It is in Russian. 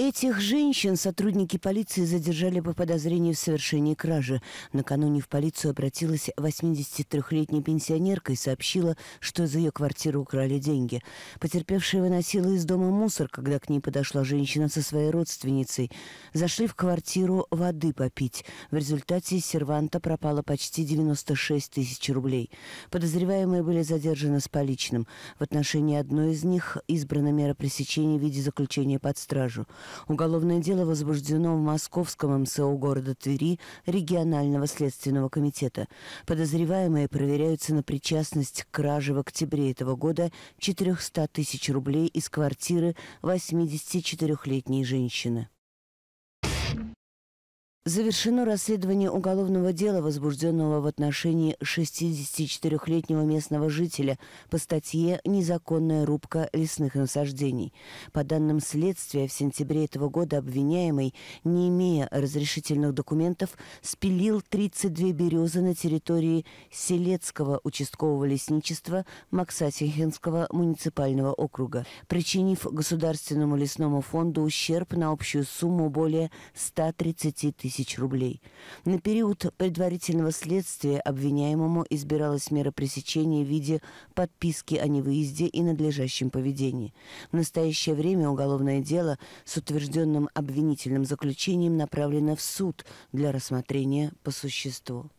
Этих женщин сотрудники полиции задержали по подозрению в совершении кражи. Накануне в полицию обратилась 83-летняя пенсионерка и сообщила, что из ее квартиры украли деньги. Потерпевшая выносила из дома мусор, когда к ней подошла женщина со своей родственницей. Зашли в квартиру воды попить. В результате из серванта пропало почти 96 тысяч рублей. Подозреваемые были задержаны с поличным. В отношении одной из них избрана мера пресечения в виде заключения под стражу. Уголовное дело возбуждено в Московском МСО города Твери регионального следственного комитета. Подозреваемые проверяются на причастность к краже в октябре этого года 400 тысяч рублей из квартиры 84-летней женщины. Завершено расследование уголовного дела, возбужденного в отношении 64-летнего местного жителя по статье «Незаконная рубка лесных насаждений». По данным следствия, в сентябре этого года обвиняемый, не имея разрешительных документов, спилил 32 березы на территории Селецкого участкового лесничества Максатихинского муниципального округа, причинив Государственному лесному фонду ущерб на общую сумму более 130 тысяч тысяч рублей. На период предварительного следствия обвиняемому избиралась мера пресечения в виде подписки о невыезде и надлежащем поведении. В настоящее время уголовное дело с утвержденным обвинительным заключением направлено в суд для рассмотрения по существу.